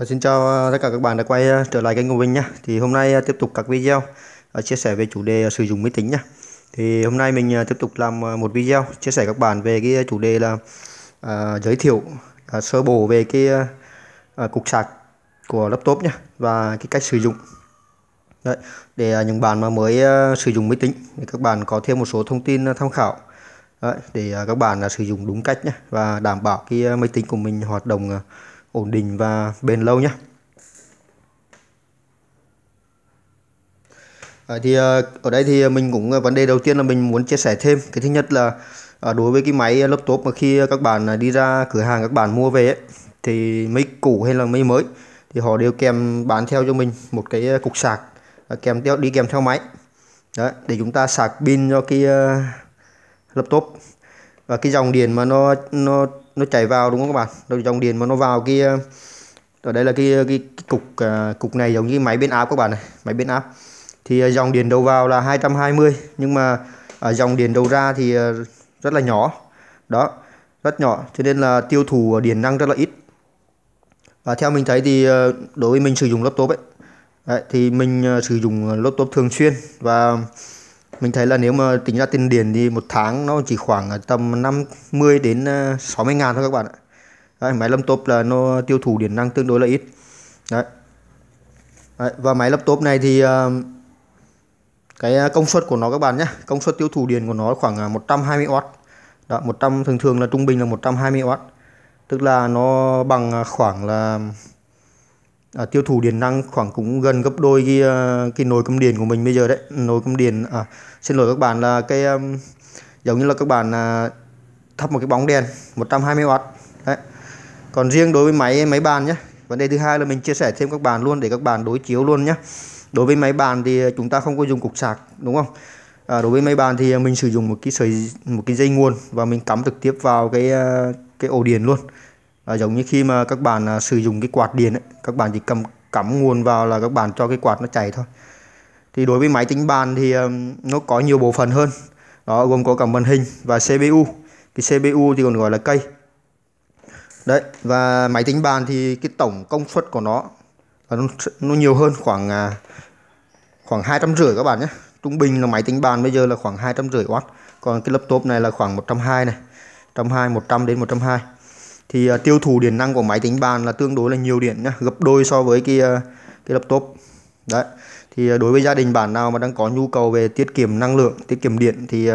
Ờ, xin chào ờ, tất cả các bạn đã quay ờ, trở lại kênh của mình nhé Thì hôm nay tiếp tục các video chia sẻ về chủ đề sử dụng máy tính nhé Thì hôm nay mình tiếp tục làm một video chia sẻ các bạn về cái chủ đề là à, giới thiệu à, sơ bộ về cái à, cục sạc của laptop nhé và cái cách sử dụng Đấy, để những bạn mà mới sử dụng máy tính thì các bạn có thêm một số thông tin tham khảo Đấy, để các bạn sử dụng đúng cách nhé và đảm bảo cái máy tính của mình hoạt động ổn định và bền lâu nhé À, thì ờ, ở đây thì mình cũng ờ, vấn đề đầu tiên là mình muốn chia sẻ thêm cái thứ nhất là ờ, đối với cái máy laptop mà khi các bạn đi ra cửa hàng các bạn mua về ấy, thì máy cũ hay là máy mới thì họ đều kèm bán theo cho mình một cái cục sạc kèm theo đi kèm theo máy Đấy, để chúng ta sạc pin cho cái uh, laptop và cái dòng điện mà nó nó nó chảy vào đúng không các bạn nó dòng điện mà nó vào kia, ở đây là cái, cái, cái cục uh, cục này giống như máy biến áp các bạn này máy biến áp thì uh, dòng điện đầu vào là 220 nhưng mà ở à, uh, dòng điện đầu ra thì uh, rất là nhỏ đó rất nhỏ cho nên là tiêu thụ điện năng rất là ít và theo mình thấy thì uh, đối với mình sử dụng laptop ấy, đấy, thì mình uh, sử dụng laptop thường xuyên và mình thấy là nếu mà tính ra tiền điện thì một tháng nó chỉ khoảng à, tầm 50 đến 60 à, ngàn thôi các bạn ạ Đấy, máy laptop là nó tiêu thụ điện năng tương đối là ít Đấy. Đấy, và máy laptop này thì à, cái công suất của nó các bạn nhé công suất tiêu thụ điện của nó khoảng 120W đó 100 thường thường là trung bình là 120W tức là nó bằng khoảng là à, tiêu thụ điện năng khoảng cũng gần gấp đôi cái ờ, cái nồi cơm điện của mình bây giờ đấy nồi cơm điện à, xin lỗi các bạn là cái um, giống như là các bạn à, thắp một cái bóng đèn 120W đấy còn riêng đối với máy máy bàn nhé vấn đề thứ hai là mình chia sẻ thêm các bạn luôn để các bạn đối chiếu luôn nhé đối với máy bàn thì chúng ta không có dùng cục sạc đúng không à, đối với máy bàn thì mình sử dụng một cái sợi một cái dây nguồn và mình cắm trực tiếp vào cái ờ, cái ổ điện luôn à, giống như khi mà các bạn à, sử dụng cái quạt điện ấy, các bạn chỉ cầm cắm nguồn vào là các bạn cho cái quạt nó chạy thôi thì đối với máy tính bàn thì à, nó có nhiều bộ phận hơn đó gồm có cả màn hình và CPU cái CPU thì còn gọi là cây đấy và máy tính bàn thì cái tổng công suất của nó là nó, nó nhiều hơn khoảng à, khoảng hai trăm rưỡi các bạn nhé trung bình là máy tính bàn bây giờ là khoảng hai trăm rưỡi watt còn cái laptop này là khoảng một trăm hai này trăm hai một trăm đến một trăm hai thì uh, tiêu thụ điện năng của máy tính bàn là tương đối là nhiều điện nhá, gấp đôi so với cái uh, cái laptop. Đấy. Thì uh, đối với gia đình bạn nào mà đang có nhu cầu về tiết kiệm năng lượng, tiết kiệm điện thì uh,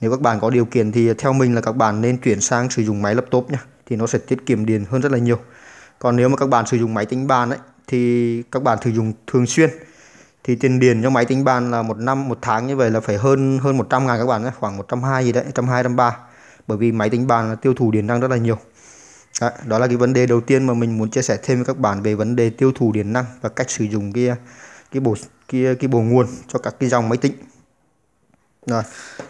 nếu các bạn có điều kiện thì theo mình là các bạn nên chuyển sang sử dụng máy laptop nhá, thì nó sẽ tiết kiệm điện hơn rất là nhiều. Còn nếu mà các bạn sử dụng máy tính bàn ấy thì các bạn sử dụng thường xuyên thì tiền điện cho máy tính bàn là một năm một tháng như vậy là phải hơn hơn 100 ngàn các bạn nhé khoảng 120 gì đấy 120 130 bởi vì máy tính bàn tiêu thụ điện năng rất là nhiều Đấy, đó là cái vấn đề đầu tiên mà mình muốn chia sẻ thêm với các bạn về vấn đề tiêu thụ điện năng và cách sử dụng cái cái bộ cái, cái bộ nguồn cho các cái dòng máy tính rồi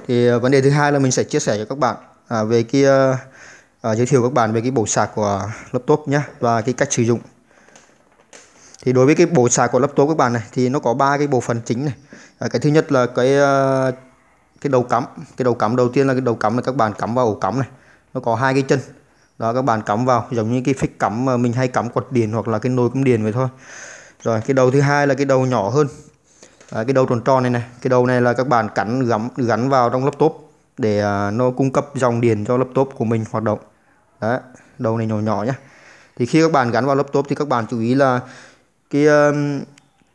thì ờ, vấn đề thứ hai là mình sẽ chia sẻ cho các bạn à, về cái ờ, à, giới thiệu các bạn về cái bộ sạc của laptop nhé và cái cách sử dụng thì đối với cái bộ sạc của laptop các bạn này thì nó có ba cái bộ phận chính này à, cái thứ nhất là cái ờ, cái đầu cắm cái đầu cắm đầu tiên là cái đầu cắm là các bạn cắm vào ổ cắm này nó có hai cái chân đó các bạn cắm vào giống như cái phích cắm mà mình hay cắm quạt điện hoặc là cái nồi cắm điện vậy thôi rồi cái đầu thứ hai là cái đầu nhỏ hơn à, cái đầu tròn tròn này này cái đầu này là các bạn cắn gắn gắn vào trong laptop để à, nó cung cấp dòng điện cho laptop của mình hoạt động đấy đầu này nhỏ nhỏ nhá thì khi các bạn gắn vào laptop thì các bạn chú ý là cái ờ,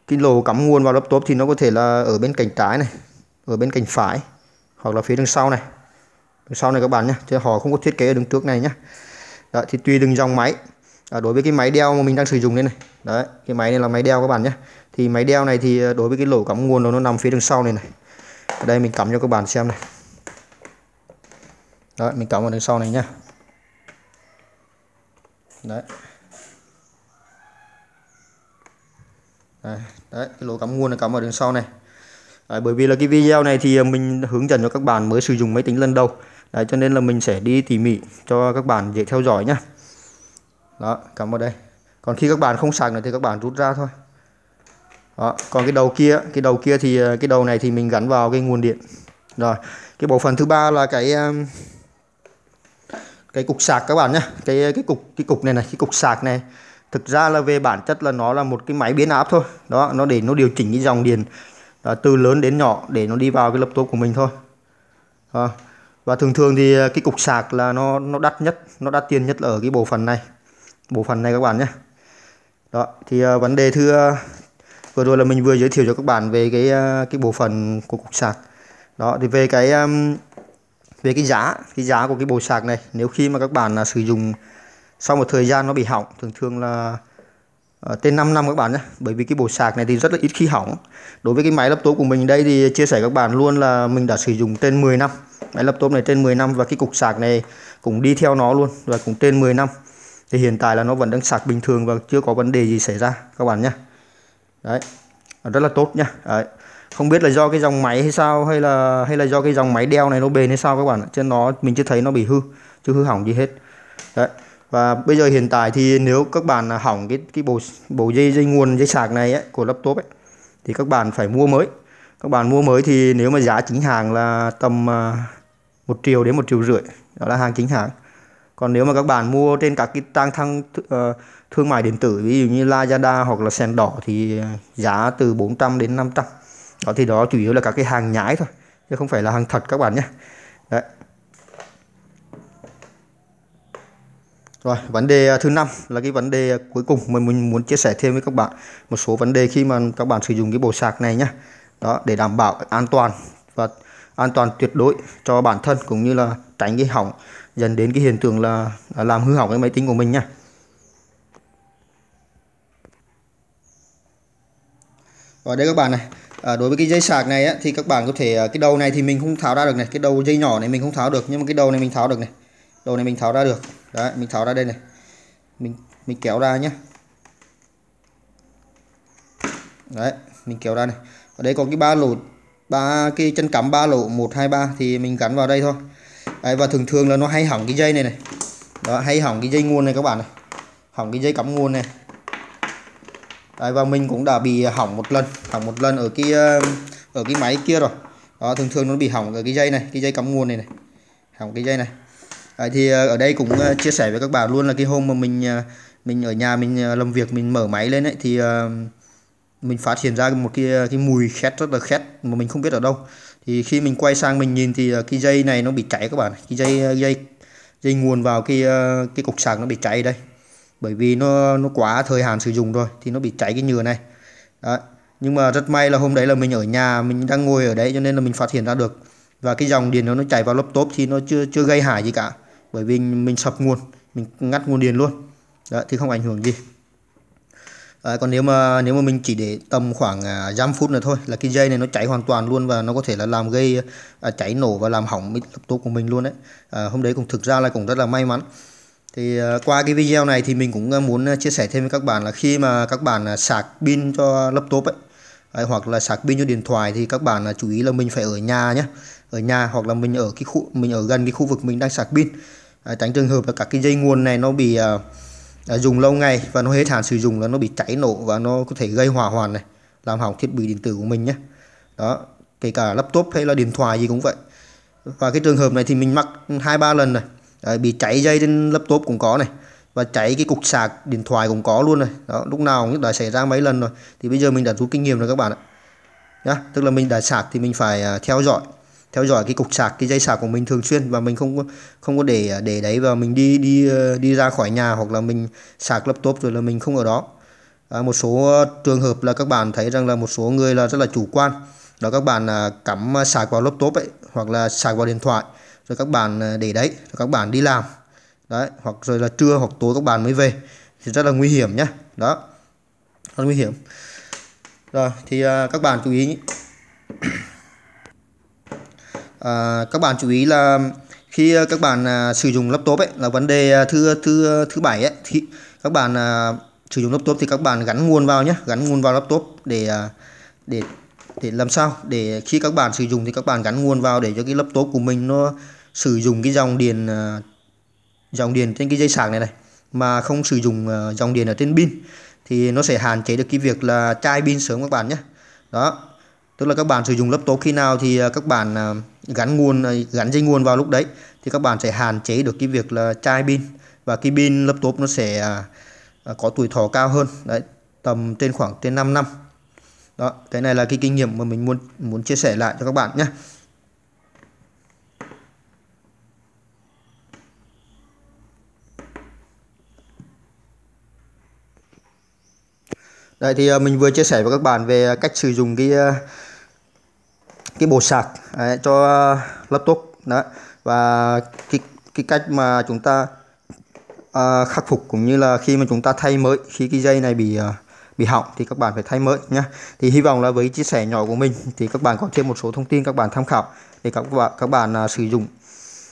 cái lỗ cắm nguồn vào laptop thì nó có thể là ở bên cạnh trái này ở bên cạnh phải hoặc là phía đằng sau này đằng sau này các bạn nhé chứ họ không có thiết kế ở đằng trước này nhé đấy, thì tùy từng dòng máy à, đối với cái máy đeo mà mình đang sử dụng đây này đấy cái máy này là máy đeo các bạn nhé thì máy đeo này thì ờ, đối với cái lỗ cắm nguồn nó, nó nằm phía đằng sau này này ở đây mình cắm cho các bạn xem này đấy mình cắm vào đằng sau này nhá đấy đấy, cái lỗ cắm nguồn nó cắm vào đằng sau này đấy, bởi vì là cái video này thì ờ, mình hướng dẫn cho các bạn mới sử dụng máy tính lần đầu đấy cho nên là mình sẽ đi tỉ mỉ cho các bạn dễ theo dõi nhá đó cắm vào đây còn khi các bạn không sạc nữa thì các bạn rút ra thôi đó. còn cái đầu kia cái đầu kia thì ờ, cái đầu này thì mình gắn vào cái nguồn điện rồi cái bộ phận thứ ba là cái ờ, cái cục sạc các bạn nhé cái cái cục cái cục này này cái cục sạc này thực ra là về bản chất là nó là một cái máy biến áp thôi đó nó để nó điều chỉnh cái dòng điện đó, ờ, từ lớn đến nhỏ để nó đi vào cái laptop của mình thôi đó và thường thường thì ờ, cái cục sạc là nó nó đắt nhất nó đắt tiền nhất ở cái bộ phận này bộ phận này các bạn nhé đó thì uh, vấn đề thứ ờ, vừa rồi là mình vừa giới thiệu cho các bạn về cái uh, cái bộ phận của cục sạc đó thì về cái um, về cái giá cái giá của cái bộ sạc này nếu khi mà các bạn uh, sử dụng sau một thời gian nó bị hỏng thường thường là Ờ, trên 5 năm các bạn nhé bởi vì cái bộ sạc này thì rất là ít khi hỏng đối với cái máy laptop của mình đây thì chia sẻ các bạn luôn là mình đã sử dụng trên 10 năm máy laptop này trên 10 năm và cái cục sạc này cũng đi theo nó luôn và cũng trên 10 năm thì hiện tại là nó vẫn đang sạc bình thường và chưa có vấn đề gì xảy ra các bạn nhé đấy rất là tốt nhá đấy. không biết là do cái dòng máy hay sao hay là hay là do cái dòng máy đeo này nó bền hay sao các bạn chứ nó mình chưa thấy nó bị hư chứ hư hỏng gì hết đấy và bây giờ hiện tại thì nếu các bạn hỏng cái cái bộ bộ dây dây nguồn dây sạc này ấy, của laptop ấy thì các bạn phải mua mới các bạn mua mới thì nếu mà giá chính hàng là tầm à, một triệu đến một triệu rưỡi đó là hàng chính hãng còn nếu mà các bạn mua trên các cái trang thăng uh, thương mại điện tử ví dụ như Lazada hoặc là sen đỏ thì à, giá từ 400 đến 500 đó thì đó chủ yếu là các cái hàng nhái thôi chứ không phải là hàng thật các bạn nhé đấy Rồi, vấn đề à, thứ năm là cái vấn đề à, cuối cùng mà mình muốn chia sẻ thêm với các bạn một số vấn đề khi mà các bạn sử dụng cái bộ sạc này nhá. Đó, để đảm bảo an toàn và an toàn tuyệt đối cho bản thân cũng như là tránh cái hỏng dẫn đến cái hiện tượng là à, làm hư hỏng cái máy tính của mình nhá Và đây các bạn này, à, đối với cái dây sạc này á, thì các bạn có thể cái đầu này thì mình không tháo ra được này, cái đầu dây nhỏ này mình không tháo được nhưng mà cái đầu này mình tháo được này. Đầu này mình tháo ra được đấy mình tháo ra đây này mình mình kéo ra nhá, đấy mình kéo ra này ở đây có cái ba lỗ ba cái chân cắm ba lỗ 123 thì mình gắn vào đây thôi đấy, và thường thường là nó hay hỏng cái dây này này đó hay hỏng cái dây nguồn này các bạn này hỏng cái dây cắm nguồn này đấy, và mình cũng đã bị hỏng một lần hỏng một lần ở cái ờ, ở cái máy kia rồi đó thường thường nó bị hỏng ở cái dây này cái dây cắm nguồn này này hỏng cái dây này à, thì ờ, ở đây cũng ờ, chia sẻ với các bạn luôn là cái hôm mà mình ờ, mình ở nhà mình làm việc mình mở máy lên ấy thì mình phát hiện ra một cái cái mùi khét rất là khét mà mình không biết ở đâu thì khi mình quay sang mình nhìn thì cái dây này nó bị cháy các bạn cái dây dây dây nguồn vào cái cái cục sạc nó bị cháy đây bởi vì nó nó quá thời hạn sử dụng rồi thì nó bị cháy cái nhựa này Đó. nhưng mà rất may là hôm đấy là mình ở nhà mình đang ngồi ở đấy cho nên là mình phát hiện ra được và cái dòng điện nó nó chảy vào laptop thì nó chưa chưa gây hại gì cả bởi vì mình sập nguồn mình ngắt nguồn điện luôn đó thì không ảnh hưởng gì Đấy, còn nếu mà nếu mà mình chỉ để tầm khoảng à, giam phút nữa thôi là cái dây này nó cháy hoàn toàn luôn và nó có thể là làm gây à, cháy nổ và làm hỏng laptop của mình luôn đấy à, hôm đấy cũng thực ra là cũng rất là may mắn thì à, qua cái video này thì mình cũng à, muốn à, chia sẻ thêm với các bạn là khi mà các bạn à, sạc pin cho laptop ấy Đấy, hoặc là sạc pin cho điện thoại thì các bạn là chú ý là mình phải ở nhà nhé ở nhà hoặc là mình ở cái khu mình ở gần cái khu vực mình đang sạc pin tránh trường hợp là các cái dây nguồn này nó bị à, à, dùng lâu ngày và nó hết hạn sử dụng là nó bị cháy nổ và nó có thể gây hỏa hoạn này làm hỏng thiết bị điện tử của mình nhé đó kể cả laptop hay là điện thoại gì cũng vậy và cái trường hợp này thì mình mắc hai ba lần này Đấy, bị cháy dây trên laptop cũng có này và cháy cái cục sạc điện thoại cũng có luôn này đó lúc nào cũng đã xảy ra mấy lần rồi thì bây giờ mình đã rút kinh nghiệm rồi các bạn ạ Nhá, tức là mình đã sạc thì mình phải à, theo dõi theo dõi cái cục sạc cái dây sạc của mình thường xuyên và mình không không có để để đấy và mình đi đi đi ra khỏi nhà hoặc là mình sạc laptop rồi là mình không ở đó à, một số trường hợp là các bạn thấy rằng là một số người là rất là chủ quan đó các bạn à, cắm sạc vào laptop ấy hoặc là sạc vào điện thoại rồi các bạn à, để đấy rồi các bạn đi làm đấy hoặc rồi là trưa hoặc tối các bạn mới về thì rất là nguy hiểm nhé đó rất nguy hiểm rồi thì à, các bạn chú ý nhé à, các bạn chú ý là khi ờ, các bạn à, sử dụng laptop ấy là vấn đề à, thứ thứ thứ bảy ấy thì các bạn à, sử dụng laptop thì các bạn gắn nguồn vào nhé gắn nguồn vào laptop để à, để để làm sao để khi các bạn sử dụng thì các bạn gắn nguồn vào để cho cái laptop của mình nó sử dụng cái dòng điện à, dòng điện trên cái dây sạc này này mà không sử dụng dòng điện ở trên pin thì nó sẽ hạn chế được cái việc là chai pin sớm các bạn nhé đó tức là các bạn sử dụng laptop khi nào thì à, các bạn à, gắn nguồn à, gắn dây nguồn vào lúc đấy thì các bạn sẽ hạn chế được cái việc là chai pin và cái pin laptop nó sẽ có tuổi thọ cao hơn đấy tầm trên khoảng trên 5 năm đó cái này là cái kinh nghiệm mà mình muốn muốn chia sẻ lại cho các bạn nhé Đấy thì ờ, mình vừa chia sẻ với các bạn về cách sử dụng cái ờ, cái bột sạc đấy, cho ờ, laptop đó và cái cái cách mà chúng ta à, khắc phục cũng như là khi mà chúng ta thay mới khi cái dây này bị à, bị hỏng thì các bạn phải thay mới nhé thì hy vọng là với chia sẻ nhỏ của mình thì các bạn có thêm một số thông tin các bạn tham khảo để các bạn các bạn à, sử dụng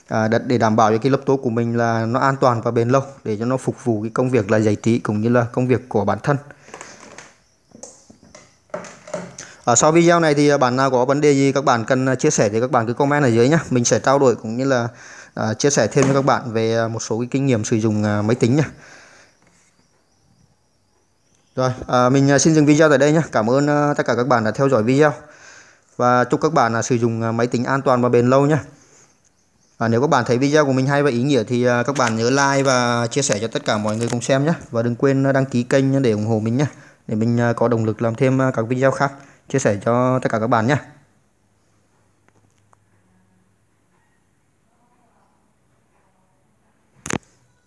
à, để đảm bảo cho cái laptop của mình là nó an toàn và bền lâu để cho nó phục vụ cái công việc là giải trí cũng như là công việc của bản thân ở ờ, sau video này thì ờ, bạn nào có vấn đề gì các bạn cần ờ, chia sẻ thì các bạn cứ comment ở dưới nhé mình sẽ trao đổi cũng như là à, chia sẻ thêm cho các bạn về một số cái kinh nghiệm sử dụng à, máy tính nhé rồi à, mình xin dừng video tại đây nhé cảm ơn à, tất cả các bạn đã theo dõi video và chúc các bạn à, sử dụng máy tính an toàn và bền lâu nhé À, nếu các bạn thấy video của mình hay và ý nghĩa thì các bạn nhớ like và chia sẻ cho tất cả mọi người cùng xem nhé. Và đừng quên đăng ký kênh để ủng hộ mình nhé. Để mình có động lực làm thêm các video khác chia sẻ cho tất cả các bạn nhé.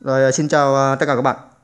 Rồi à, xin chào à, tất cả các bạn.